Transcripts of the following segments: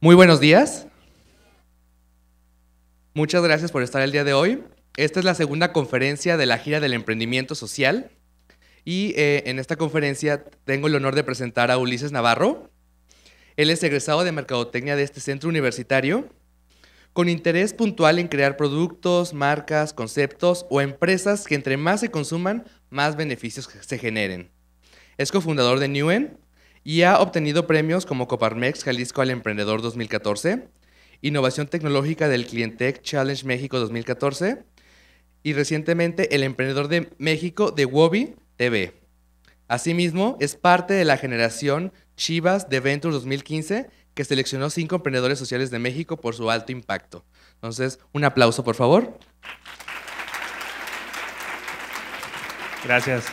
Muy buenos días. Muchas gracias por estar el día de hoy. Esta es la segunda conferencia de la gira del emprendimiento social y eh, en esta conferencia tengo el honor de presentar a Ulises Navarro. Él es egresado de Mercadotecnia de este centro universitario con interés puntual en crear productos, marcas, conceptos o empresas que entre más se consuman, más beneficios se generen. Es cofundador de Newen, y ha obtenido premios como Coparmex Jalisco al Emprendedor 2014, Innovación Tecnológica del Clientec Challenge México 2014 y recientemente el Emprendedor de México de Wobi TV. Asimismo, es parte de la generación Chivas de Ventures 2015 que seleccionó cinco emprendedores sociales de México por su alto impacto. Entonces, un aplauso, por favor. Gracias.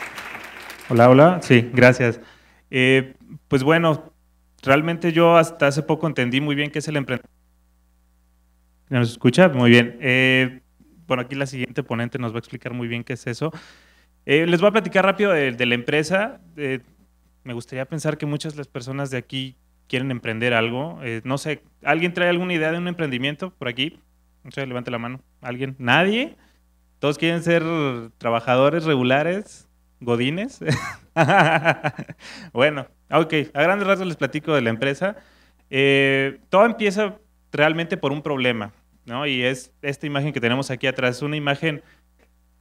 Hola, hola. Sí, gracias. Eh, pues bueno, realmente yo hasta hace poco entendí muy bien qué es el emprendimiento. ¿Nos escucha? Muy bien. Eh, bueno, aquí la siguiente ponente nos va a explicar muy bien qué es eso. Eh, les voy a platicar rápido de, la empresa. me gustaría pensar que muchas de las personas de aquí quieren emprender algo. no sé, ¿alguien trae alguna idea de un emprendimiento por aquí? No sé, levante la mano. ¿Alguien? ¿Nadie? ¿Todos quieren ser trabajadores regulares? ¿Godines? bueno, ok, a grandes rasgos les platico de la empresa. Eh, todo empieza realmente por un problema, ¿no? Y es esta imagen que tenemos aquí atrás, una imagen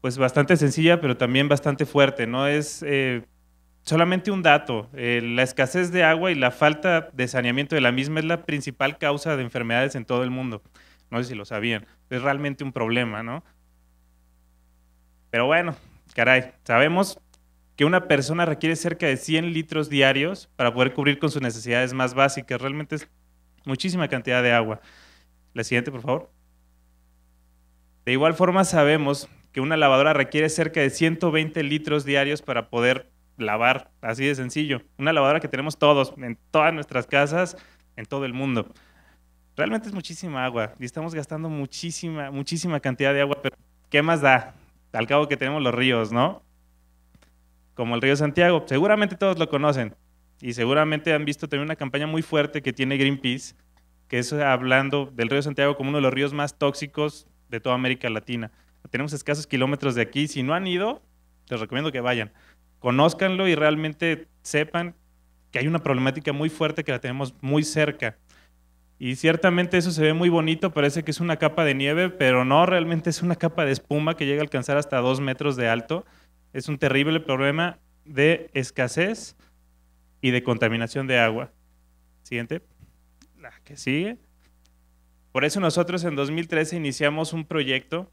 pues bastante sencilla, pero también bastante fuerte, ¿no? Es eh, solamente un dato, eh, la escasez de agua y la falta de saneamiento de la misma es la principal causa de enfermedades en todo el mundo. No sé si lo sabían, es realmente un problema, ¿no? Pero bueno, caray, sabemos que una persona requiere cerca de 100 litros diarios para poder cubrir con sus necesidades más básicas. Realmente es muchísima cantidad de agua. La siguiente, por favor. De igual forma sabemos que una lavadora requiere cerca de 120 litros diarios para poder lavar, así de sencillo. Una lavadora que tenemos todos, en todas nuestras casas, en todo el mundo. Realmente es muchísima agua y estamos gastando muchísima, muchísima cantidad de agua, pero ¿qué más da? Al cabo que tenemos los ríos, ¿no? como el río Santiago. Seguramente todos lo conocen y seguramente han visto también una campaña muy fuerte que tiene Greenpeace, que es hablando del río Santiago como uno de los ríos más tóxicos de toda América Latina. Tenemos escasos kilómetros de aquí. Si no han ido, les recomiendo que vayan. Conózcanlo y realmente sepan que hay una problemática muy fuerte que la tenemos muy cerca. Y ciertamente eso se ve muy bonito, parece que es una capa de nieve, pero no, realmente es una capa de espuma que llega a alcanzar hasta dos metros de alto es un terrible problema de escasez y de contaminación de agua. Siguiente. La que sigue. Por eso nosotros en 2013 iniciamos un proyecto,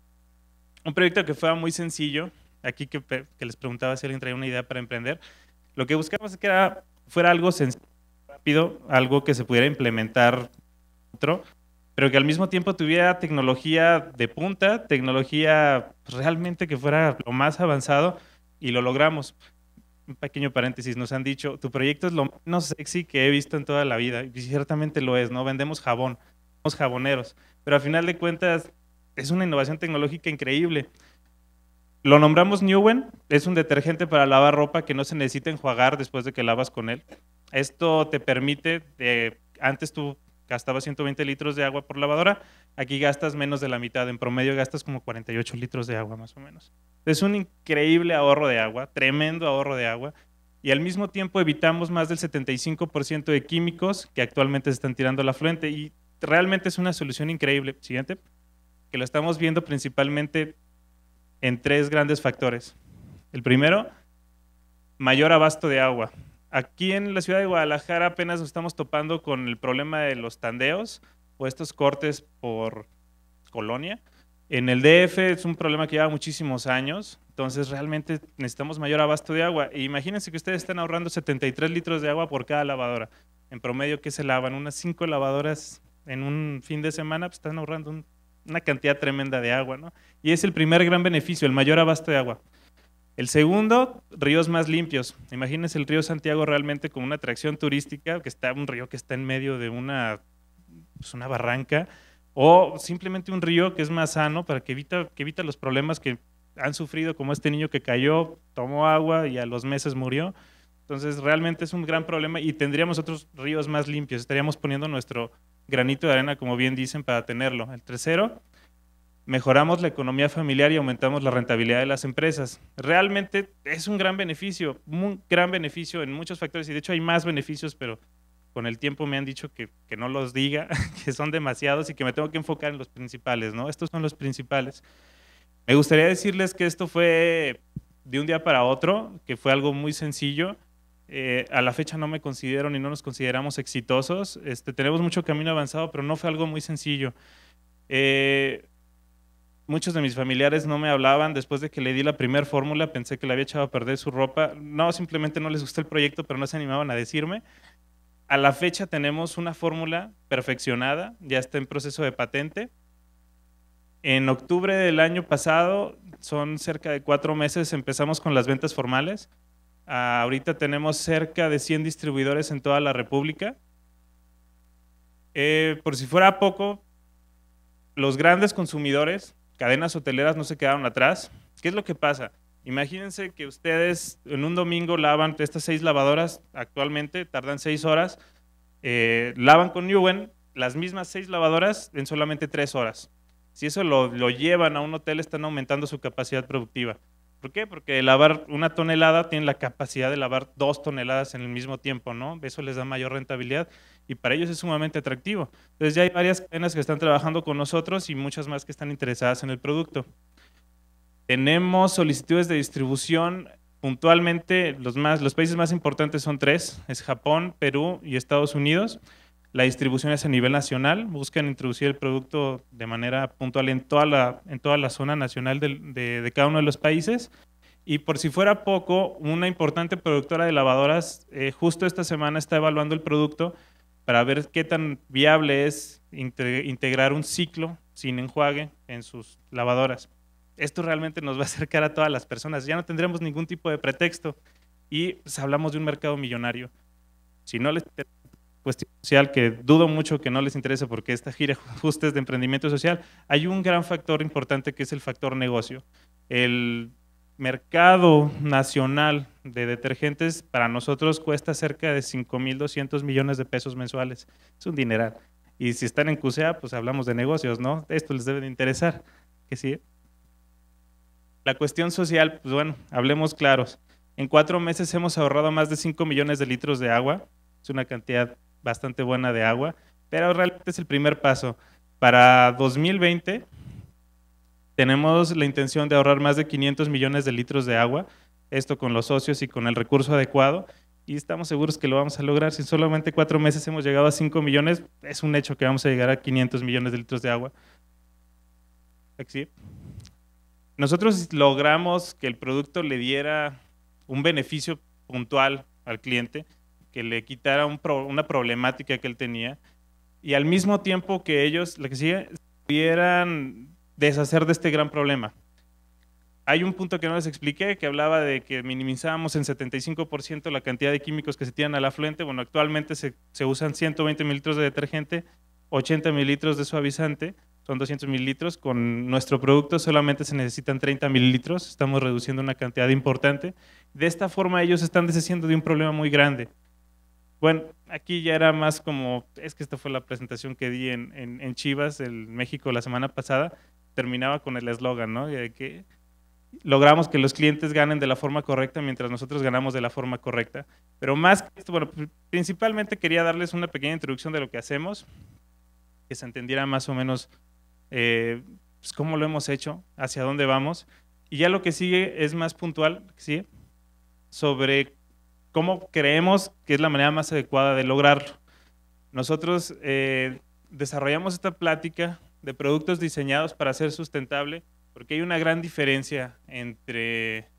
un proyecto que fue muy sencillo, aquí que, les preguntaba si alguien traía una idea para emprender. Lo que buscamos es que fuera algo sencillo, rápido, algo que se pudiera implementar otro, pero que al mismo tiempo tuviera tecnología de punta, tecnología pues, realmente que fuera lo más avanzado, y lo logramos. Un pequeño paréntesis, nos han dicho, tu proyecto es lo menos sexy que he visto en toda la vida, y pues, ciertamente lo es, ¿no? Vendemos jabón, somos jaboneros, pero al final de cuentas es una innovación tecnológica increíble. Lo nombramos Newen, es un detergente para lavar ropa que no se necesita enjuagar después de que lavas con él. Esto te permite, de, antes tú gastaba 120 litros de agua por lavadora, aquí gastas menos de la mitad, en promedio gastas como 48 litros de agua más o menos. Es un increíble ahorro de agua, tremendo ahorro de agua, y al mismo tiempo evitamos más del 75% de químicos que actualmente se están tirando la afluente y realmente es una solución increíble. Siguiente, que lo estamos viendo principalmente en tres grandes factores. El primero, mayor abasto de agua. Aquí en la ciudad de Guadalajara apenas nos estamos topando con el problema de los tandeos o estos cortes por colonia. En el DF es un problema que lleva muchísimos años, entonces realmente necesitamos mayor abasto de agua. E imagínense que ustedes están ahorrando 73 litros de agua por cada lavadora. En promedio, que se lavan? Unas 5 lavadoras en un fin de semana, pues están ahorrando una cantidad tremenda de agua, ¿no? Y es el primer gran beneficio, el mayor abasto de agua. El segundo, ríos más limpios. Imagínense el río Santiago realmente como una atracción turística, que está un río que está en medio de una, pues, una barranca, o simplemente un río que es más sano para que evita, que evita los problemas que han sufrido, como este niño que cayó, tomó agua y a los meses murió. Entonces realmente es un gran problema y tendríamos otros ríos más limpios, estaríamos poniendo nuestro granito de arena, como bien dicen, para tenerlo. El tercero, mejoramos la economía familiar y aumentamos la rentabilidad de las empresas. Realmente es un gran beneficio, un gran beneficio en muchos factores y de hecho hay más beneficios, pero con el tiempo me han dicho que, que no los diga, que son demasiados y que me tengo que enfocar en los principales, ¿no? Estos son los principales. Me gustaría decirles que esto fue de un día para otro, que fue algo muy sencillo. Eh, a la fecha no me considero ni no nos consideramos exitosos. Este, tenemos mucho camino avanzado, pero no fue algo muy sencillo. Eh, muchos de mis familiares no me hablaban después de que le di la primera fórmula, pensé que le había echado a perder su ropa. No, simplemente no les gustó el proyecto, pero no se animaban a decirme. A la fecha tenemos una fórmula perfeccionada, ya está en proceso de patente. En octubre del año pasado, son cerca de cuatro meses, empezamos con las ventas formales. ahorita tenemos cerca de 100 distribuidores en toda la República. Eh, por si fuera poco, los grandes consumidores cadenas hoteleras no se quedaron atrás. ¿Qué es lo que pasa? Imagínense que ustedes en un domingo lavan estas seis lavadoras, actualmente tardan seis horas, eh, lavan con Newen las mismas seis lavadoras en solamente tres horas. Si eso lo, lo, llevan a un hotel, están aumentando su capacidad productiva. ¿Por qué? Porque lavar una tonelada tiene la capacidad de lavar dos toneladas en el mismo tiempo, ¿no? Eso les da mayor rentabilidad y para ellos es sumamente atractivo. Entonces ya hay varias cadenas que están trabajando con nosotros y muchas más que están interesadas en el producto. Tenemos solicitudes de distribución puntualmente, los, más, los países más importantes son tres, es Japón, Perú y Estados Unidos. La distribución es a nivel nacional, buscan introducir el producto de manera puntual en toda la, en toda la zona nacional de, de, cada uno de los países. Y por si fuera poco, una importante productora de lavadoras eh, justo esta semana está evaluando el producto para ver qué tan viable es integrar un ciclo sin enjuague en sus lavadoras. Esto realmente nos va a acercar a todas las personas. Ya no tendremos ningún tipo de pretexto. Y pues, hablamos de un mercado millonario. Si no les interesa cuestión social, que dudo mucho que no les interese porque esta gira justo de emprendimiento social, hay un gran factor importante que es el factor negocio. El mercado nacional de detergentes para nosotros cuesta cerca de 5.200 millones de pesos mensuales. Es un dineral. Y si están en CUSEA, pues hablamos de negocios, ¿no? Esto les debe de interesar. Que sí. La cuestión social, pues bueno, hablemos claros. En cuatro meses hemos ahorrado más de 5 millones de litros de agua. Es una cantidad bastante buena de agua, pero realmente es el primer paso. Para 2020 tenemos la intención de ahorrar más de 500 millones de litros de agua, esto con los socios y con el recurso adecuado, y estamos seguros que lo vamos a lograr. Si solamente cuatro meses hemos llegado a 5 millones, es un hecho que vamos a llegar a 500 millones de litros de agua. sí Nosotros logramos que el producto le diera un beneficio puntual al cliente, que le quitara una problemática que él tenía, y al mismo tiempo que ellos, la que sigue, pudieran deshacer de este gran problema. Hay un punto que no les expliqué que hablaba de que minimizábamos en 75% la cantidad de químicos que se tiran al afluente. Bueno, actualmente se, usan 120 mililitros de detergente, 80 mililitros de suavizante, son 200 mililitros. Con nuestro producto solamente se necesitan 30 mililitros, estamos reduciendo una cantidad importante. De esta forma ellos están deshaciendo de un problema muy grande. Bueno, aquí ya era más como, es que esta fue la presentación que di en, en, en Chivas, México, la semana pasada, terminaba con el eslogan, ¿no? De que logramos que los clientes ganen de la forma correcta mientras nosotros ganamos de la forma correcta. Pero más que esto, bueno, pues, principalmente quería darles una pequeña introducción de lo que hacemos, que se entendiera más o menos eh, pues, cómo lo hemos hecho, hacia dónde vamos. Y ya lo que sigue es más puntual, ¿sí? Sobre cómo creemos que es la manera más adecuada de lograrlo. Nosotros eh, desarrollamos esta plática de productos diseñados para ser sustentable, porque hay una gran diferencia entre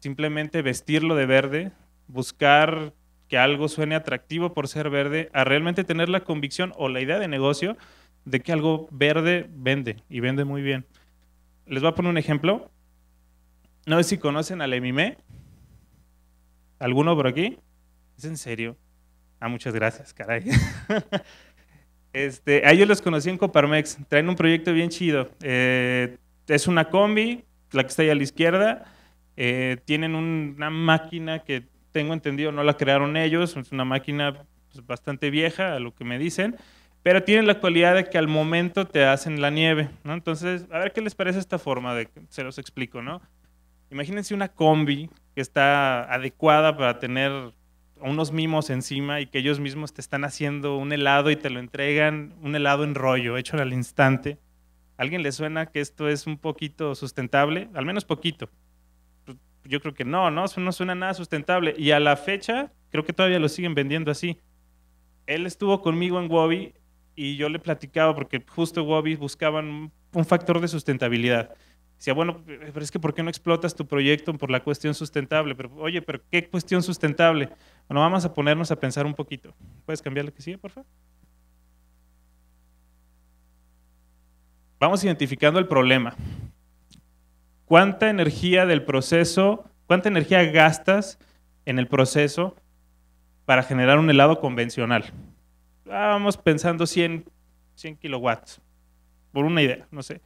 simplemente vestirlo de verde, buscar que algo suene atractivo por ser verde, a realmente tener la convicción o la idea de negocio de que algo verde vende y vende muy bien. Les voy a poner un ejemplo. No sé si conocen al Emime. ¿Alguno por aquí? ¿Es en serio? Ah, muchas gracias, caray. Este, a ellos los conocí en Coparmex. Traen un proyecto bien chido. Eh, es una combi, la que está ahí a la izquierda. Eh, tienen una máquina que tengo entendido no la crearon ellos. Es una máquina pues, bastante vieja, a lo que me dicen. Pero tienen la cualidad de que al momento te hacen la nieve. Entonces, a ver qué les parece esta forma de se los explico. ¿no? Imagínense una combi que está adecuada para tener unos mimos encima y que ellos mismos te están haciendo un helado y te lo entregan, un helado en rollo, hecho al instante. alguien le suena que esto es un poquito sustentable? Al menos poquito. Pues, yo creo que no, no, no suena nada sustentable. Y a la fecha, creo que todavía lo siguen vendiendo así. Él estuvo conmigo en Wobby y yo le platicaba, porque justo Wobby buscaban un factor de sustentabilidad. Decía, bueno, pero es que ¿por qué no explotas tu proyecto por la cuestión sustentable? Pero, oye, pero ¿qué cuestión sustentable? Bueno, vamos a ponernos a pensar un poquito. ¿Puedes cambiar lo que sigue, por favor? Vamos identificando el problema. ¿Cuánta energía del proceso, cuánta energía gastas en el proceso para generar un helado convencional? Vamos pensando 100, 100 kilowatts, por una idea, no sé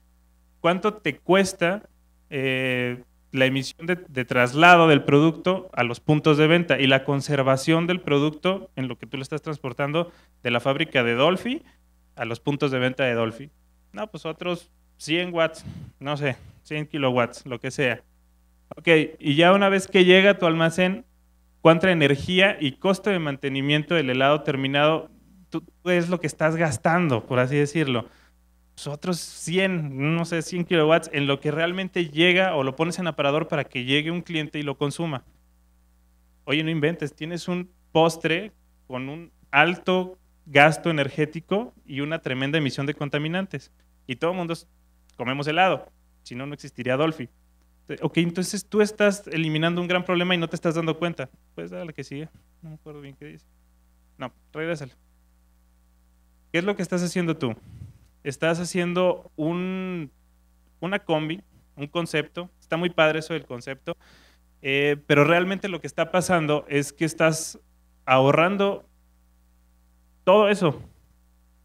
cuánto te cuesta eh, la emisión de, traslado del producto a los puntos de venta y la conservación del producto en lo que tú lo estás transportando de la fábrica de Dolphy a los puntos de venta de Dolphy. No, pues otros 100 watts, no sé, 100 kilowatts, lo que sea. Ok, y ya una vez que llega a tu almacén, ¿cuánta energía y costo de mantenimiento del helado terminado tú, es lo que estás gastando, por así decirlo? Pues, otros 100, no sé, 100 kilowatts en lo que realmente llega o lo pones en aparador para que llegue un cliente y lo consuma. Oye, no inventes, tienes un postre con un alto gasto energético y una tremenda emisión de contaminantes. Y todo el mundo comemos helado, si no, no existiría Dolphy. Ok, entonces tú estás eliminando un gran problema y no te estás dando cuenta. Pues dale que sigue. No me acuerdo bien qué dice. No, regrésale. ¿Qué es lo que estás haciendo tú? estás haciendo un, una combi, un concepto, está muy padre eso del concepto, eh, pero realmente lo que está pasando es que estás ahorrando todo eso,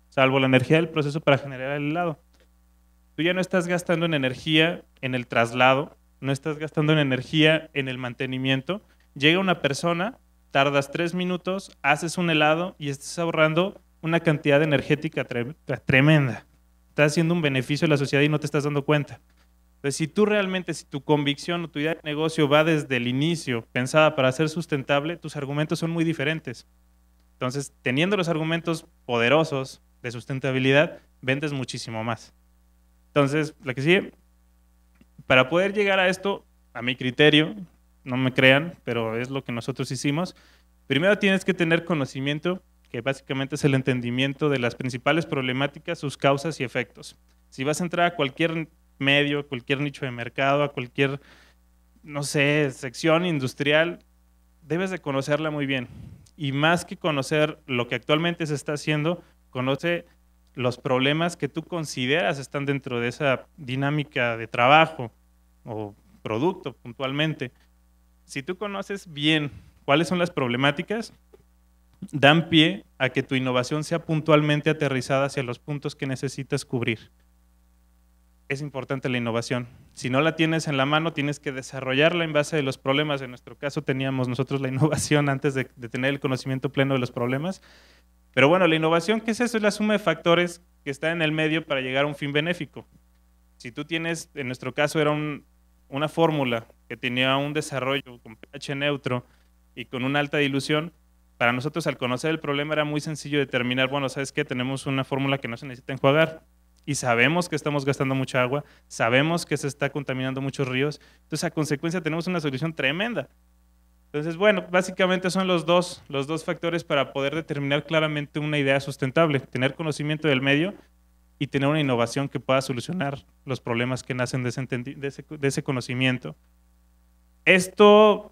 salvo la energía del proceso para generar el helado. Tú ya no estás gastando en energía en el traslado, no estás gastando en energía en el mantenimiento. Llega una persona, tardas tres minutos, haces un helado y estás ahorrando una cantidad energética tremenda estás haciendo un beneficio a la sociedad y no te estás dando cuenta. Entonces, si tú realmente, si tu convicción o tu idea de negocio va desde el inicio pensada para ser sustentable, tus argumentos son muy diferentes. Entonces, teniendo los argumentos poderosos de sustentabilidad, vendes muchísimo más. Entonces, la que sigue, para poder llegar a esto, a mi criterio, no me crean, pero es lo que nosotros hicimos, primero tienes que tener conocimiento que básicamente es el entendimiento de las principales problemáticas, sus causas y efectos. Si vas a entrar a cualquier medio, a cualquier nicho de mercado, a cualquier, no sé, sección industrial, debes de conocerla muy bien. Y más que conocer lo que actualmente se está haciendo, conoce los problemas que tú consideras están dentro de esa dinámica de trabajo o producto puntualmente. Si tú conoces bien cuáles son las problemáticas, dan pie a que tu innovación sea puntualmente aterrizada hacia los puntos que necesitas cubrir. Es importante la innovación. Si no la tienes en la mano, tienes que desarrollarla en base de los problemas. En nuestro caso teníamos nosotros la innovación antes de, tener el conocimiento pleno de los problemas. Pero bueno, la innovación, ¿qué es eso? Es la suma de factores que está en el medio para llegar a un fin benéfico. Si tú tienes, en nuestro caso era una fórmula que tenía un desarrollo con pH neutro y con una alta dilución, para nosotros al conocer el problema era muy sencillo determinar, bueno, ¿sabes qué? Tenemos una fórmula que no se necesita enjuagar y sabemos que estamos gastando mucha agua, sabemos que se está contaminando muchos ríos, entonces a consecuencia tenemos una solución tremenda. Entonces, bueno, básicamente son los dos, los dos factores para poder determinar claramente una idea sustentable, tener conocimiento del medio y tener una innovación que pueda solucionar los problemas que nacen de ese conocimiento. Esto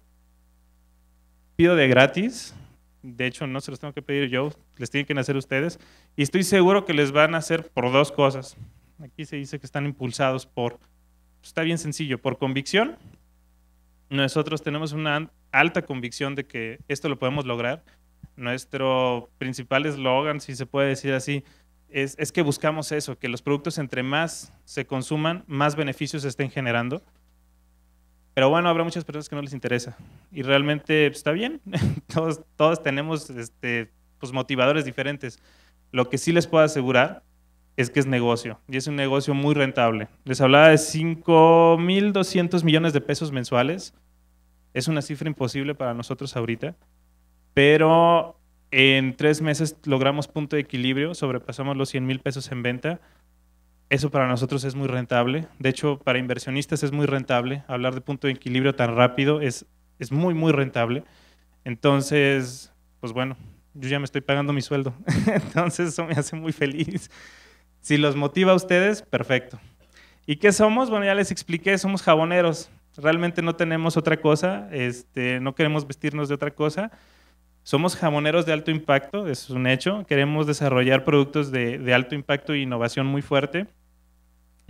pido de gratis, de hecho, no se los tengo que pedir yo, les tienen que hacer ustedes. Y estoy seguro que les van a hacer por dos cosas. Aquí se dice que están impulsados por, está bien sencillo, por convicción. Nosotros tenemos una alta convicción de que esto lo podemos lograr. Nuestro principal eslogan, si se puede decir así, es, es, que buscamos eso, que los productos entre más se consuman, más beneficios estén generando. Pero bueno, habrá muchas personas que no les interesa. Y realmente pues, está bien, todos, todos tenemos este, pues, motivadores diferentes. Lo que sí les puedo asegurar es que es negocio y es un negocio muy rentable. Les hablaba de 5.200 millones de pesos mensuales. Es una cifra imposible para nosotros ahorita, pero en tres meses logramos punto de equilibrio, sobrepasamos los 100 mil pesos en venta eso para nosotros es muy rentable. De hecho, para inversionistas es muy rentable. Hablar de punto de equilibrio tan rápido es, es muy, muy rentable. Entonces, pues bueno, yo ya me estoy pagando mi sueldo. Entonces, eso me hace muy feliz. Si los motiva a ustedes, perfecto. ¿Y qué somos? Bueno, ya les expliqué, somos jaboneros. Realmente no tenemos otra cosa, este, no queremos vestirnos de otra cosa. Somos jaboneros de alto impacto, es un hecho. Queremos desarrollar productos de, de alto impacto e innovación muy fuerte.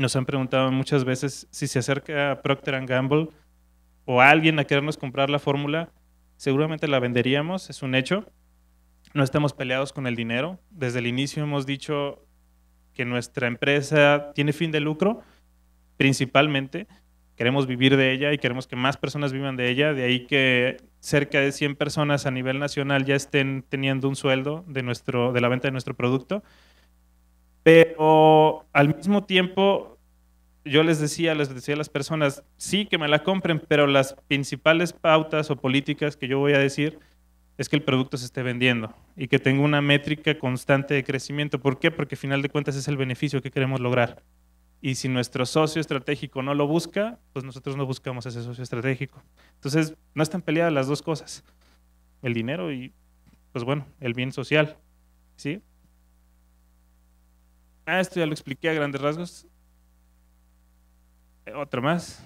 Nos han preguntado muchas veces si se acerca a Procter Gamble o a alguien a querernos comprar la fórmula, seguramente la venderíamos, es un hecho. No estamos peleados con el dinero. Desde el inicio hemos dicho que nuestra empresa tiene fin de lucro, principalmente. Queremos vivir de ella y queremos que más personas vivan de ella. De ahí que cerca de 100 personas a nivel nacional ya estén teniendo un sueldo de, nuestro, de la venta de nuestro producto. Pero al mismo tiempo, yo les decía, les decía a las personas, sí que me la compren, pero las principales pautas o políticas que yo voy a decir es que el producto se esté vendiendo y que tenga una métrica constante de crecimiento. ¿Por qué? Porque al final de cuentas es el beneficio que queremos lograr. Y si nuestro socio estratégico no lo busca, pues nosotros no buscamos ese socio estratégico. Entonces, no están peleadas las dos cosas, el dinero y, pues bueno, el bien social. ¿sí? Ah, esto ya lo expliqué a grandes rasgos. Eh, otro más.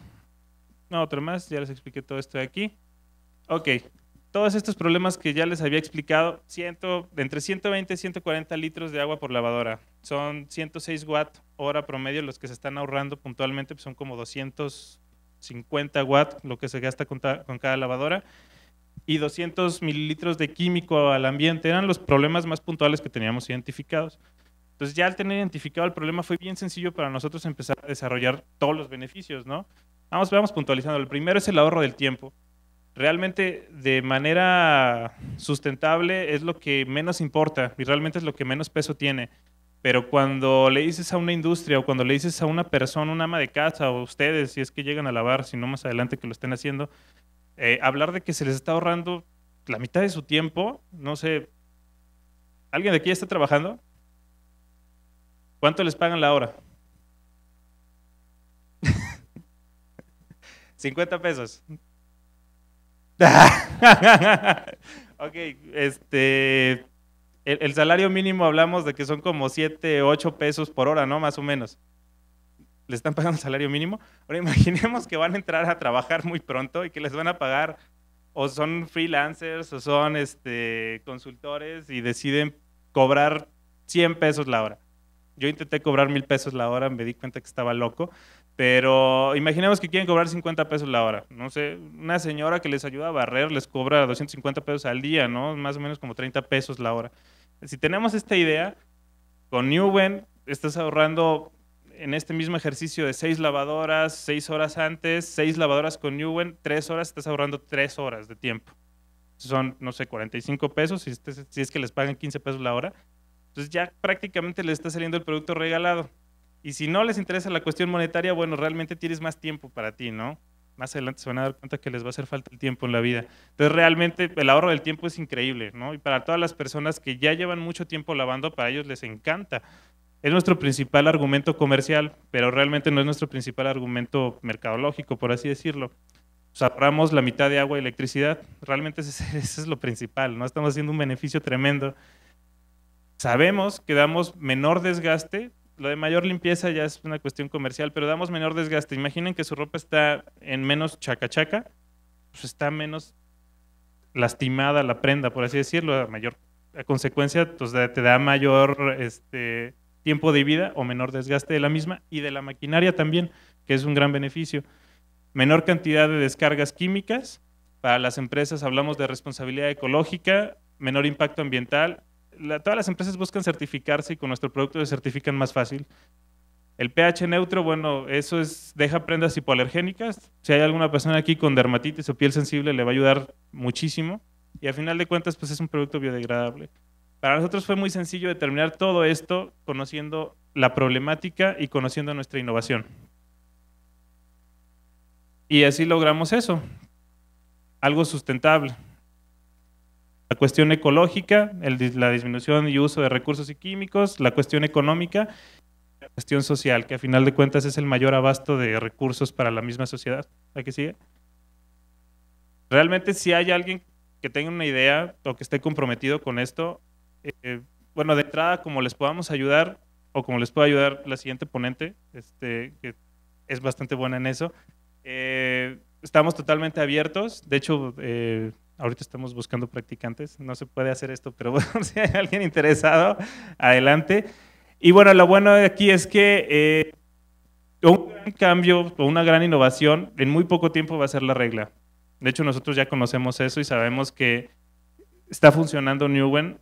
No, otro más. Ya les expliqué todo esto de aquí. Ok. Todos estos problemas que ya les había explicado, entre 120 y 140 litros de agua por lavadora. Son 106 watts hora promedio los que se están ahorrando puntualmente, pues son como 250 watts, lo que se gasta con, con cada lavadora y 200 mililitros de químico al ambiente. Eran los problemas más puntuales que teníamos identificados. Entonces pues, ya al tener identificado el problema fue bien sencillo para nosotros empezar a desarrollar todos los beneficios, ¿no? Vamos, vamos puntualizando. El primero es el ahorro del tiempo. Realmente de manera sustentable es lo que menos importa y realmente es lo que menos peso tiene. Pero cuando le dices a una industria o cuando le dices a una persona, un ama de casa o ustedes, si es que llegan a lavar, si no más adelante que lo estén haciendo, eh, hablar de que se les está ahorrando la mitad de su tiempo, no sé, ¿alguien de aquí está trabajando? ¿Cuánto les pagan la hora? 50 pesos. ok, este. El, salario mínimo hablamos de que son como 7, 8 pesos por hora, ¿no? Más o menos. ¿Le están pagando salario mínimo? Ahora imaginemos que van a entrar a trabajar muy pronto y que les van a pagar, o son freelancers, o son este, consultores y deciden cobrar 100 pesos la hora. Yo intenté cobrar mil pesos la hora, me di cuenta que estaba loco, pero imaginemos que quieren cobrar 50 pesos la hora. No sé, una señora que les ayuda a barrer les cobra 250 pesos al día, ¿no? Más o menos como 30 pesos la hora. Si tenemos esta idea, con Newben estás ahorrando en este mismo ejercicio de seis lavadoras, seis horas antes, seis lavadoras con Newben, tres horas, estás ahorrando tres horas de tiempo. Son, no sé, 45 pesos, este, si, es que les pagan 15 pesos la hora, entonces ya prácticamente les está saliendo el producto regalado. Y si no les interesa la cuestión monetaria, bueno, realmente tienes más tiempo para ti, ¿no? Más adelante se van a dar cuenta que les va a hacer falta el tiempo en la vida. Entonces realmente el ahorro del tiempo es increíble, ¿no? Y para todas las personas que ya llevan mucho tiempo lavando, para ellos les encanta. Es nuestro principal argumento comercial, pero realmente no es nuestro principal argumento mercadológico, por así decirlo. ahorramos la mitad de agua y electricidad. Realmente eso es lo principal, ¿no? Estamos haciendo un beneficio tremendo sabemos que damos menor desgaste. Lo de mayor limpieza ya es una cuestión comercial, pero damos menor desgaste. Imaginen que su ropa está en menos chaca pues está menos lastimada la prenda, por así decirlo, a mayor a consecuencia, pues te da mayor este, tiempo de vida o menor desgaste de la misma y de la maquinaria también, que es un gran beneficio. Menor cantidad de descargas químicas, para las empresas hablamos de responsabilidad ecológica, menor impacto ambiental, todas las empresas buscan certificarse y con nuestro producto se certifican más fácil. El pH neutro, bueno, eso es, deja prendas hipoalergénicas. Si hay alguna persona aquí con dermatitis o piel sensible, le va a ayudar muchísimo. Y al final de cuentas, pues es un producto biodegradable. Para nosotros fue muy sencillo determinar todo esto conociendo la problemática y conociendo nuestra innovación. Y así logramos eso, algo sustentable la cuestión ecológica, la disminución y uso de recursos y químicos, la cuestión económica, la cuestión social, que a final de cuentas es el mayor abasto de recursos para la misma sociedad. que sigue? Realmente si hay alguien que tenga una idea o que esté comprometido con esto, eh, bueno, de entrada, como les podamos ayudar o como les pueda ayudar la siguiente ponente, este, que es bastante buena en eso, eh, estamos totalmente abiertos. De hecho, eh, Ahorita estamos buscando practicantes, no se puede hacer esto, pero si hay alguien interesado, adelante. Y bueno, lo bueno de aquí es que eh, un cambio o una gran innovación en muy poco tiempo va a ser la regla. De hecho, nosotros ya conocemos eso y sabemos que está funcionando Newen.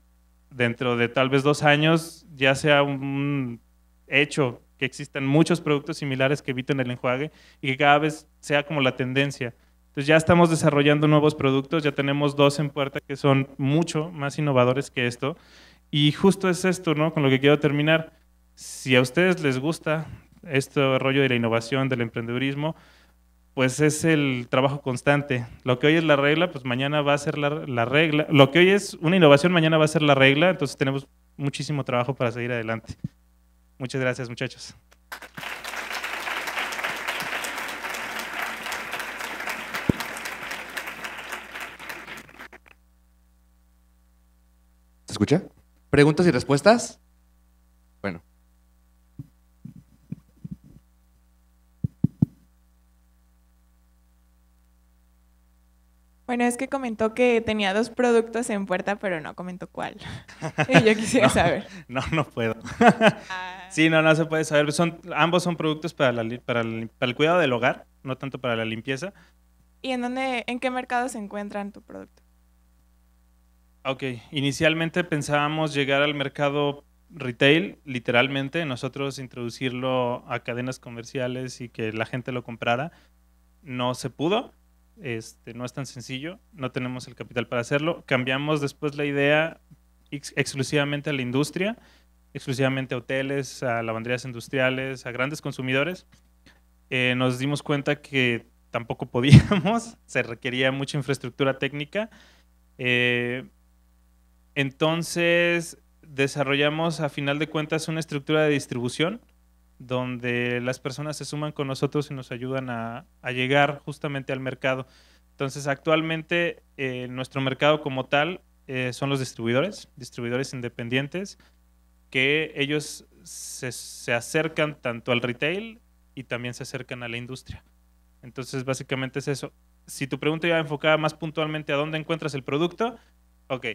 Dentro de tal vez dos años ya sea un hecho que existan muchos productos similares que eviten el enjuague y que cada vez sea como la tendencia. Entonces ya estamos desarrollando nuevos productos, ya tenemos dos en puerta que son mucho más innovadores que esto. Y justo es esto, ¿no? Con lo que quiero terminar. Si a ustedes les gusta este rollo de la innovación, del emprendedurismo, pues es el trabajo constante. Lo que hoy es la regla, pues mañana va a ser la, la regla. Lo que hoy es una innovación, mañana va a ser la regla. Entonces tenemos muchísimo trabajo para seguir adelante. Muchas gracias, muchachos. escucha? ¿Preguntas y respuestas? Bueno. Bueno, es que comentó que tenía dos productos en puerta, pero no comentó cuál. y yo quisiera saber. No, no puedo. Ah. sí, no, no se puede saber. Son, ambos son productos para, el, cuidado del hogar, no tanto para la limpieza. ¿Y en dónde, en qué mercado se encuentran tu producto? Ok, inicialmente pensábamos llegar al mercado retail, literalmente, nosotros introducirlo a cadenas comerciales y que la gente lo comprara. No se pudo, este, no es tan sencillo, no tenemos el capital para hacerlo. Cambiamos después la idea exclusivamente a la industria, exclusivamente a hoteles, a lavanderías industriales, a grandes consumidores. Eh, nos dimos cuenta que tampoco podíamos, se requería mucha infraestructura técnica. Eh, entonces, desarrollamos a final de cuentas una estructura de distribución donde las personas se suman con nosotros y nos ayudan a, llegar justamente al mercado. Entonces, actualmente eh, nuestro mercado como tal eh, son los distribuidores, distribuidores independientes, que ellos se, se, acercan tanto al retail y también se acercan a la industria. Entonces, básicamente es eso. Si tu pregunta iba enfocada más puntualmente a dónde encuentras el producto, ok,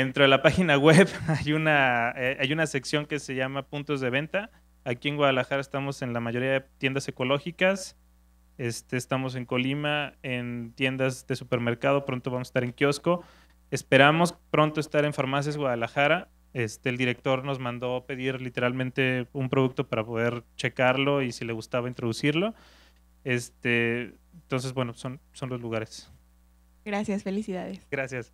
Dentro de la página web hay una, eh, hay una sección que se llama puntos de venta. Aquí en Guadalajara estamos en la mayoría de tiendas ecológicas. Este, estamos en Colima, en tiendas de supermercado. Pronto vamos a estar en kiosco. Esperamos pronto estar en Farmacias Guadalajara. Este, el director nos mandó pedir literalmente un producto para poder checarlo y si le gustaba introducirlo. Este, entonces, bueno, son, son los lugares. Gracias, felicidades. Gracias.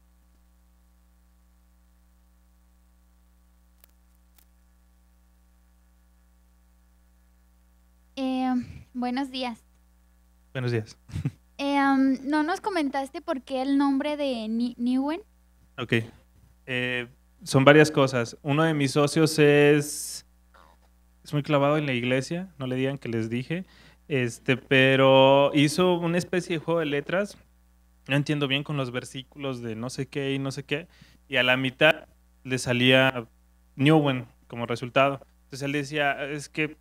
Buenos días. Buenos días. Eh, no nos comentaste por qué el nombre de Newen. Ok. Eh, son varias cosas. Uno de mis socios es, es muy clavado en la iglesia, no le digan que les dije, este, pero hizo una especie de juego de letras. No entiendo bien con los versículos de no sé qué y no sé qué. Y a la mitad le salía Newen como resultado. Entonces él decía, es que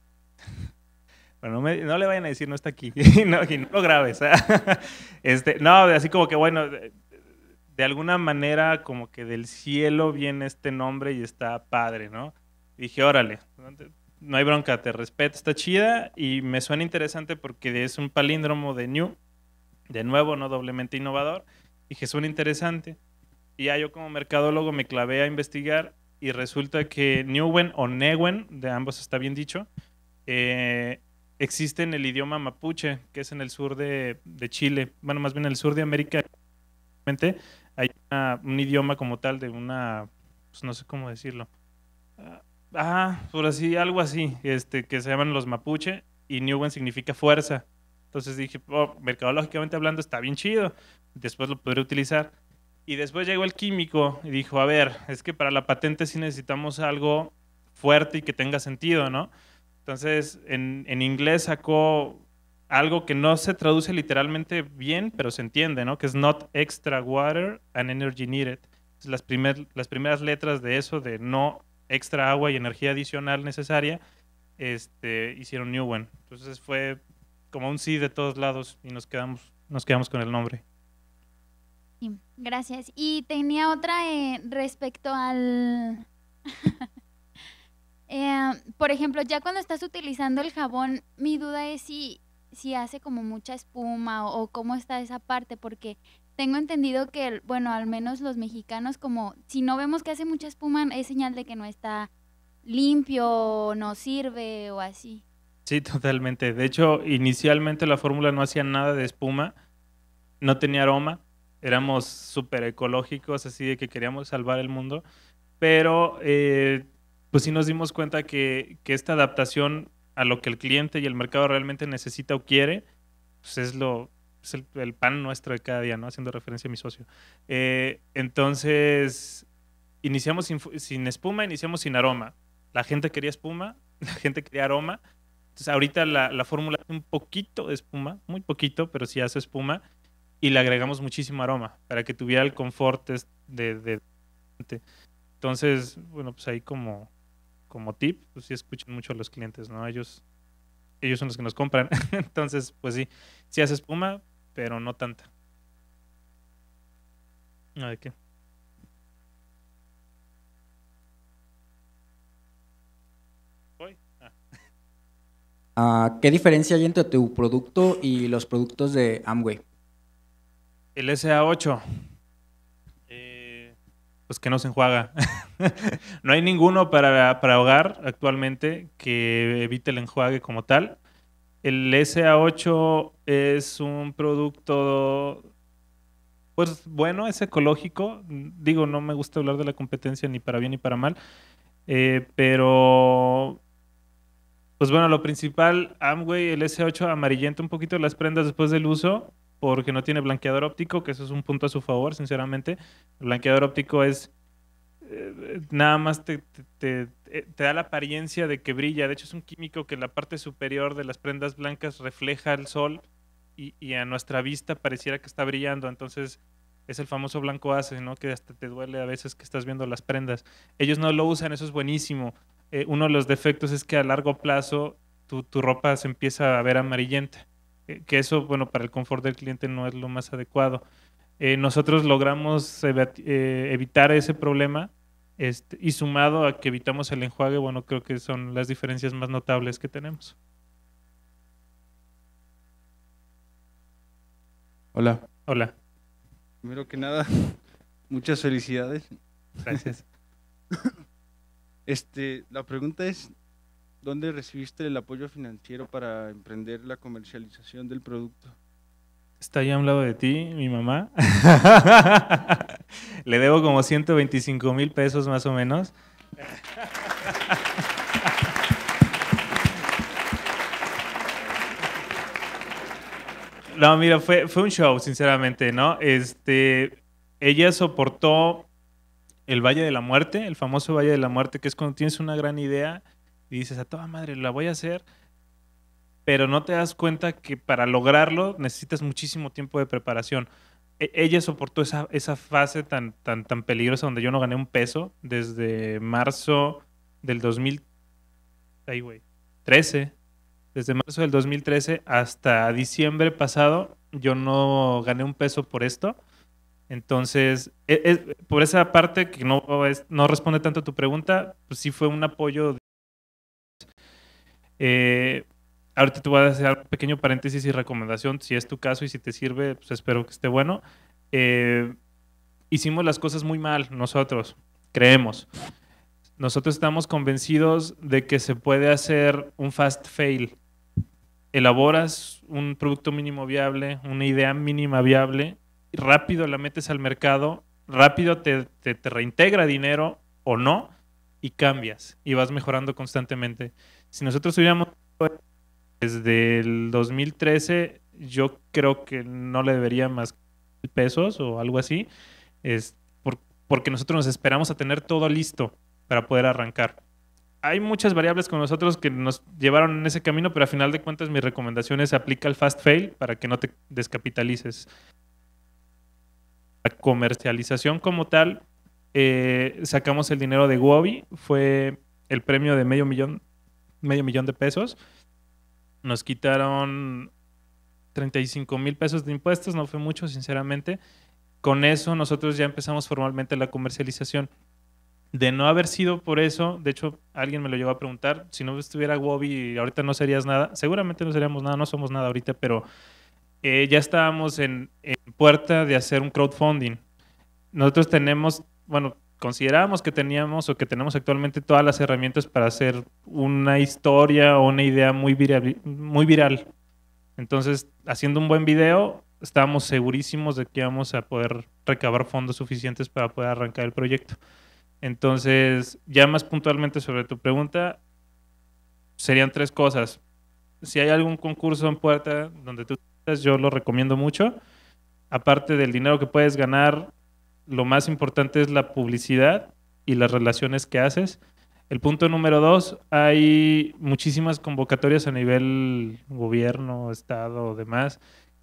bueno, no, le vayan a decir, no está aquí, no, y no lo grabes. ¿eh? Este, no, así como que bueno, de, alguna manera como que del cielo viene este nombre y está padre, ¿no? Dije, órale, no hay bronca, te respeto, está chida y me suena interesante porque es un palíndromo de new, de nuevo, no doblemente innovador. Dije, suena interesante. Y ya yo como mercadólogo me clavé a investigar y resulta que Newen o Newen, de ambos está bien dicho, eh, existe en el idioma mapuche, que es en el sur de, Chile, bueno, más bien en el sur de América. Hay un idioma como tal de una, pues no sé cómo decirlo. Ah, ah por así, algo así, este, que se llaman los mapuche y Newen significa fuerza. Entonces dije, oh, mercadológicamente hablando está bien chido, después lo podré utilizar. Y después llegó el químico y dijo, a ver, es que para la patente sí necesitamos algo fuerte y que tenga sentido, ¿no? Entonces, en, inglés sacó algo que no se traduce literalmente bien, pero se entiende, ¿no? Que es not extra water and energy needed. las, primeras letras de eso, de no extra agua y energía adicional necesaria, este, hicieron New Entonces fue como un sí de todos lados y nos quedamos, nos quedamos con el nombre. gracias. Y tenía otra eh, respecto al... Em, por ejemplo, ya cuando estás utilizando el jabón, mi duda es si, si hace como mucha espuma o, cómo está esa parte, porque tengo entendido que, bueno, al menos los mexicanos, como si no vemos que hace mucha espuma, es señal de que no está limpio, no sirve o así. Sí, totalmente. De hecho, inicialmente la fórmula no hacía nada de espuma, no tenía aroma, éramos súper ecológicos, así de que queríamos salvar el mundo, pero... Eh, pues sí nos dimos cuenta que, que, esta adaptación a lo que el cliente y el mercado realmente necesita o quiere, pues es lo el, pan nuestro de cada día, ¿no? Haciendo referencia a mi socio. Eh, entonces, iniciamos sin, espuma, iniciamos sin aroma. La gente quería espuma, la gente quería aroma. Entonces, ahorita la, la fórmula es un poquito de espuma, muy poquito, pero sí hace espuma. Y le agregamos muchísimo aroma para que tuviera el confort este, de, de. Entonces, bueno, pues ahí como como tip, pues sí escuchan mucho a los clientes, ¿no? Ellos, ellos son los que nos compran. Entonces, pues sí, sí hace espuma, pero no tanta. qué? Ah. Ah, ¿Qué diferencia hay entre tu producto y los productos de Amway? El SA8 pues que no se enjuaga. no hay ninguno para, ahogar actualmente que evite el enjuague como tal. El SA8 es un producto, pues bueno, es ecológico. Digo, no me gusta hablar de la competencia ni para bien ni para mal, eh, pero pues bueno, lo principal, Amway, el S8 amarillenta un poquito las prendas después del uso porque no tiene blanqueador óptico, que eso es un punto a su favor, sinceramente. El blanqueador óptico es eh, nada más eh, te, da la apariencia de que brilla. De hecho, es un químico que la parte superior de las prendas blancas refleja el sol y, a nuestra vista pareciera que está brillando. Entonces, es el famoso blanco hace, ¿no? Que hasta te duele a veces que estás viendo las prendas. Ellos no lo usan, eso es buenísimo. Eh, uno de los defectos es que a largo plazo tu ropa se empieza a ver amarillenta. Eh, que eso, bueno, para el confort del cliente no es lo más adecuado. Eh, nosotros logramos eh, evitar ese problema este, y sumado a que evitamos el enjuague, bueno, creo que son las diferencias más notables que tenemos. Hola. Hola. Primero que nada, muchas felicidades. Gracias. este, la pregunta es, ¿Dónde recibiste el apoyo financiero para emprender la comercialización del producto? Está ahí a un lado de ti, mi mamá. Le debo como 125 mil pesos más o menos. No, mira, fue, fue un show, sinceramente, ¿no? Este, ella soportó el Valle de la Muerte, el famoso Valle de la Muerte, que es cuando tienes una gran idea y dices, a toda madre, la voy a hacer, pero no te das cuenta que para lograrlo necesitas muchísimo tiempo de preparación. E, ella soportó esa, esa fase tan, tan, tan peligrosa donde yo no gané un peso desde marzo del 2013. Desde marzo del 2013 hasta diciembre pasado, yo no gané un peso por esto. Entonces, e, e, por esa parte que no, es, no responde tanto a tu pregunta, pues sí fue un apoyo eh, ahorita te voy a hacer un pequeño paréntesis y recomendación, si es tu caso y si te sirve, pues, espero que esté bueno. Eh, hicimos las cosas muy mal nosotros, creemos. Nosotros estamos convencidos de que se puede hacer un fast fail. Elaboras un producto mínimo viable, una idea mínima viable, rápido la metes al mercado, rápido te reintegra dinero o no, y cambias y vas mejorando constantemente si nosotros hubiéramos desde el 2013, yo creo que no le debería más pesos o algo así, es porque nosotros nos esperamos a tener todo listo para poder arrancar. Hay muchas variables con nosotros que nos llevaron en ese camino, pero a final de cuentas mi recomendación es aplica el fast fail para que no te descapitalices. La comercialización como tal, eh, sacamos el dinero de Wobi, fue el premio de medio millón medio millón de pesos. Nos quitaron 35 mil pesos de impuestos, no fue mucho, sinceramente. Con eso nosotros ya empezamos formalmente la comercialización. De no haber sido por eso, de hecho alguien me lo llegó a preguntar, si no estuviera Wobby ahorita no serías nada, seguramente no seríamos nada, no somos nada ahorita, pero eh, ya estábamos en, en puerta de hacer un crowdfunding. Nosotros tenemos, bueno, considerábamos que teníamos o que tenemos actualmente todas las herramientas para hacer una historia o una idea muy viral. Entonces, haciendo un buen video, estábamos segurísimos de que vamos a poder recabar fondos suficientes para poder arrancar el proyecto. Entonces, ya más puntualmente sobre tu pregunta, serían tres cosas. Si hay algún concurso en puerta donde tú estás, yo lo recomiendo mucho. Aparte del dinero que puedes ganar, lo más importante es la publicidad y las relaciones que haces. El punto número dos, hay muchísimas convocatorias a nivel gobierno, estado, demás,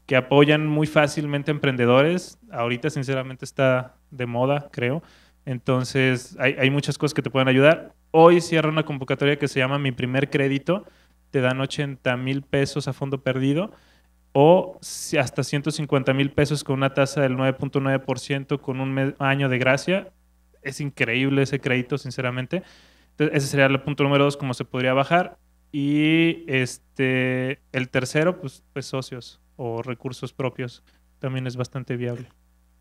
que apoyan muy fácilmente emprendedores. Ahorita sinceramente está de moda, creo. Entonces hay, hay muchas cosas que te pueden ayudar. Hoy cierra una convocatoria que se llama Mi primer crédito. Te dan 80 mil pesos a fondo perdido o hasta 150 mil pesos con una tasa del 9.9% con un año de gracia. Es increíble ese crédito, sinceramente. Entonces, ese sería el punto número dos, como se podría bajar. Y este, el tercero, pues, pues socios o recursos propios. También es bastante viable.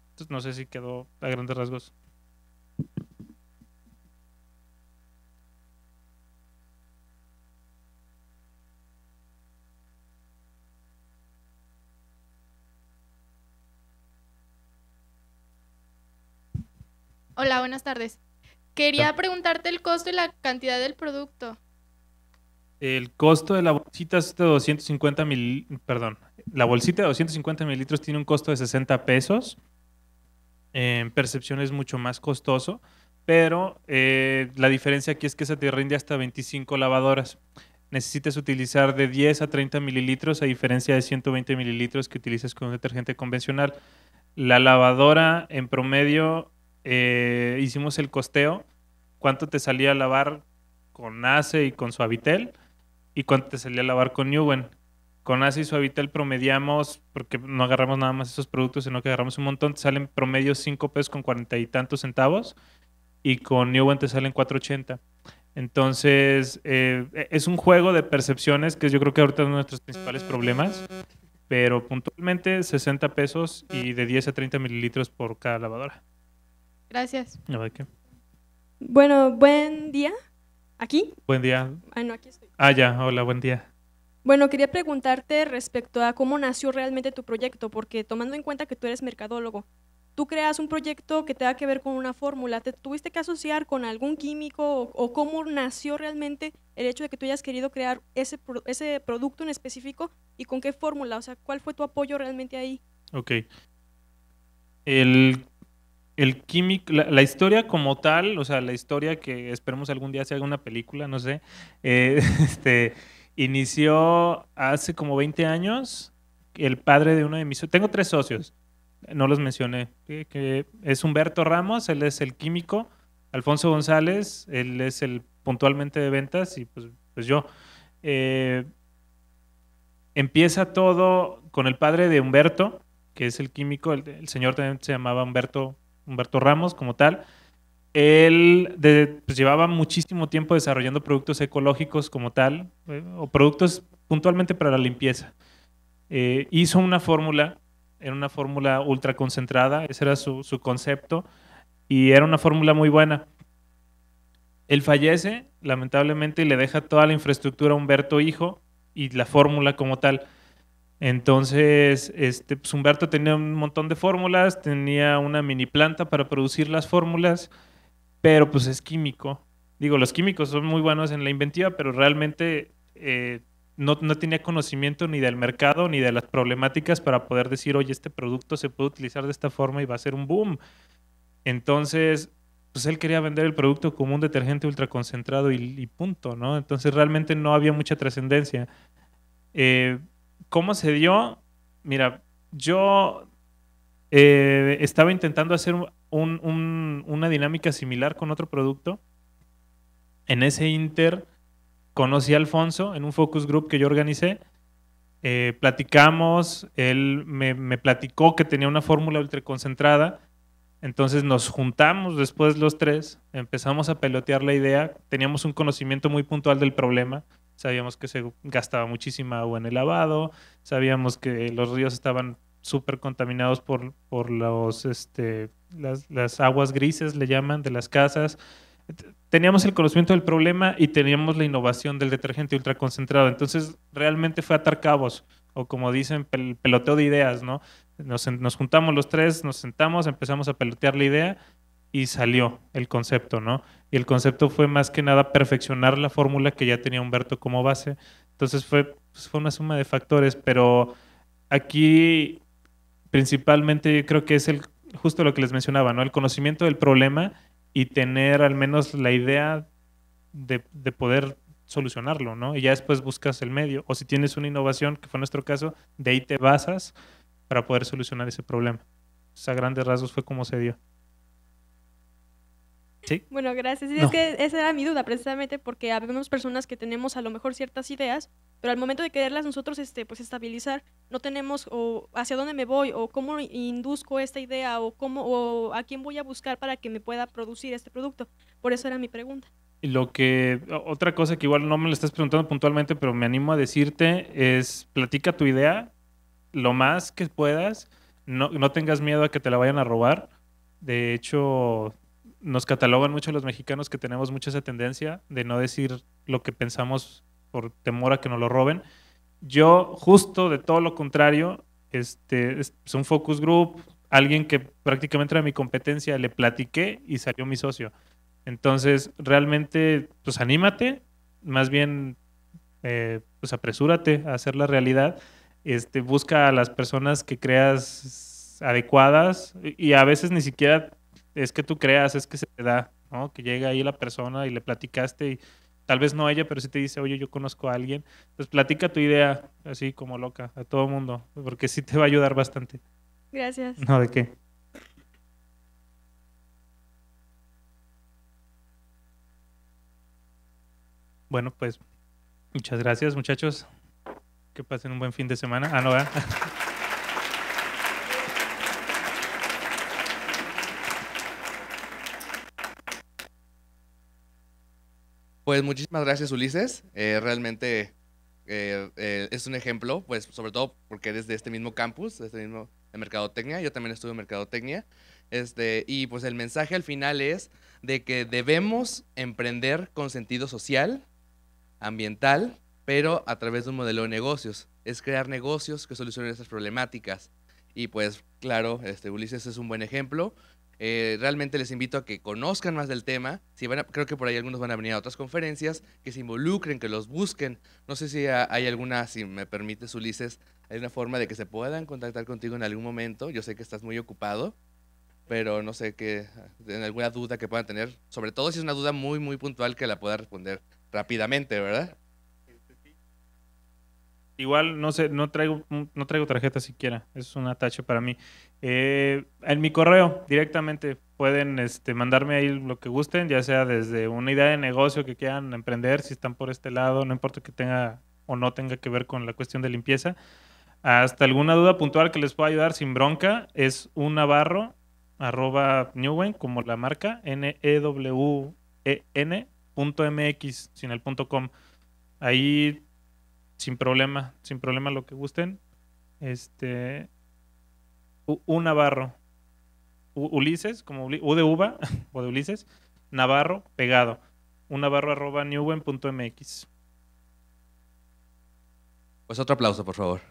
Entonces, no sé si quedó a grandes rasgos. Hola, buenas tardes. Quería preguntarte el costo y la cantidad del producto. El costo de la bolsita es de 250 mil, perdón, la bolsita de 250 mililitros tiene un costo de 60 pesos. En percepción es mucho más costoso, pero eh, la diferencia aquí es que se te rinde hasta 25 lavadoras. Necesitas utilizar de 10 a 30 mililitros, a diferencia de 120 mililitros que utilizas con un detergente convencional. La lavadora en promedio eh, hicimos el costeo, cuánto te salía lavar con ACE y con Suavitel y cuánto te salía lavar con Newen. Con ACE y Suavitel promediamos, porque no agarramos nada más esos productos, sino que agarramos un montón, te salen promedio 5 pesos con cuarenta y tantos centavos y con Newen te salen 480. Entonces, eh, e, es un juego de percepciones que yo creo que ahorita es uno de nuestros principales problemas, pero puntualmente 60 pesos y de 10 a 30 mililitros por cada lavadora. Gracias. Bueno, buen día. ¿Aquí? Buen día. Ah, no, aquí estoy. Ah, ya, hola, buen día. Bueno, quería preguntarte respecto a cómo nació realmente tu proyecto, porque tomando en cuenta que tú eres mercadólogo, tú creas un proyecto que te da que ver con una fórmula, ¿te tuviste que asociar con algún químico o, cómo nació realmente el hecho de que tú hayas querido crear ese, ese producto en específico y con qué fórmula? O sea, ¿cuál fue tu apoyo realmente ahí? Ok. El químico, la, historia como tal, o sea, la historia que esperemos algún día se haga una película, no sé, eh, este, inició hace como 20 años el padre de uno de mis Tengo tres socios, no los mencioné, que, es Humberto Ramos, él es el químico, Alfonso González, él es el puntualmente de ventas y pues, pues yo. Eh, empieza todo con el padre de Humberto, que es el químico, el, el señor también se llamaba Humberto Humberto Ramos como tal, él pues, llevaba muchísimo tiempo desarrollando productos ecológicos como tal, eh, o productos puntualmente para la limpieza. Eh, hizo una fórmula, era una fórmula ultra concentrada, ese era su, su concepto, y era una fórmula muy buena. Él fallece, lamentablemente, y le deja toda la infraestructura a Humberto Hijo y la fórmula como tal. Entonces, este, pues, Humberto tenía un montón de fórmulas, tenía una mini planta para producir las fórmulas, pero pues es químico. Digo, los químicos son muy buenos en la inventiva, pero realmente eh, no, no, tenía conocimiento ni del mercado ni de las problemáticas para poder decir, oye, este producto se puede utilizar de esta forma y va a ser un boom. Entonces, pues él quería vender el producto como un detergente ultra concentrado y punto, ¿no? Entonces realmente no había mucha trascendencia. Eh, ¿Cómo se dio? Mira, yo eh, estaba intentando hacer una dinámica similar con otro producto. En ese inter conocí a Alfonso en un focus group que yo organicé. Eh, platicamos, él me, me, platicó que tenía una fórmula ultraconcentrada, entonces nos juntamos después los tres, empezamos a pelotear la idea, teníamos un conocimiento muy puntual del problema, sabíamos que se gastaba muchísima agua en el lavado, sabíamos que los ríos estaban súper contaminados por, por los, este, las, las, aguas grises, le llaman, de las casas. Teníamos el conocimiento del problema y teníamos la innovación del detergente ultraconcentrado. Entonces, realmente fue atar cabos, o como dicen, el peloteo de ideas, ¿no? Nos, nos juntamos los tres, nos sentamos, empezamos a pelotear la idea y salió el concepto, ¿no? Y el concepto fue más que nada perfeccionar la fórmula que ya tenía Humberto como base. Entonces fue, pues, fue una suma de factores, pero aquí principalmente creo que es el justo lo que les mencionaba, ¿no? El conocimiento del problema y tener al menos la idea de, poder solucionarlo, ¿no? Y ya después buscas el medio. O si tienes una innovación, que fue nuestro caso, de ahí te basas para poder solucionar ese problema. a grandes rasgos fue como se dio. Bueno, gracias. que esa era mi duda precisamente porque habemos personas que tenemos a lo mejor ciertas ideas, pero al momento de quererlas nosotros este, pues estabilizar, no tenemos o hacia dónde me voy o cómo induzco esta idea o cómo o a quién voy a buscar para que me pueda producir este producto. Por eso era mi pregunta. Y lo que otra cosa que igual no me lo estás preguntando puntualmente, pero me animo a decirte es platica tu idea lo más que puedas, no, no tengas miedo a que te la vayan a robar. De hecho, nos catalogan mucho los mexicanos que tenemos mucha esa tendencia de no decir lo que pensamos por temor a que nos lo roben. Yo, justo de todo lo contrario, este, es un focus group, alguien que prácticamente era mi competencia, le platiqué y salió mi socio. Entonces, realmente, pues anímate, más bien, eh, pues apresúrate a hacer la realidad. Este, busca a las personas que creas adecuadas y a veces ni siquiera es que tú creas, es que se te da, ¿no? Que llega ahí la persona y le platicaste y tal vez no ella, pero sí te dice, oye, yo conozco a alguien. Pues platica tu idea así como loca a todo mundo, porque sí te va a ayudar bastante. Gracias. No, ¿de qué? Bueno, pues muchas gracias muchachos. Que pasen un buen fin de semana. Ah, no, Pues muchísimas gracias, Ulises. Eh, realmente eh, eh, es un ejemplo, pues sobre todo porque eres de este mismo campus, de este mismo de mercadotecnia. Yo también en mercadotecnia. Este, y pues el mensaje al final es de que debemos emprender con sentido social, ambiental, pero a través de un modelo de negocios. Es crear negocios que solucionen esas problemáticas. Y pues, claro, este, Ulises es un buen ejemplo. Eh, realmente les invito a que conozcan más del tema. Si van creo que por ahí algunos van a venir a otras conferencias, que se involucren, que los busquen. No sé si hay alguna, si me permites, Ulises, hay una forma de que se puedan contactar contigo en algún momento. Yo sé que estás muy ocupado, pero no sé que en alguna duda que puedan tener, sobre todo si es una duda muy, muy puntual que la pueda responder rápidamente, ¿verdad? Igual no sé, no traigo, no traigo tarjeta siquiera. Es un atache para mí. Eh, en mi correo directamente pueden este, mandarme ahí lo que gusten, ya sea desde una idea de negocio que quieran emprender, si están por este lado, no importa que tenga o no tenga que ver con la cuestión de limpieza, hasta alguna duda puntual que les pueda ayudar sin bronca, es un navarro arroba newen como la marca n e w e n punto mx sin el punto com ahí sin problema sin problema lo que gusten este U, Navarro. Ulises, como U de Uva, o de Ulises, Navarro, pegado. Un Navarro arroba mx Pues otro aplauso, por favor.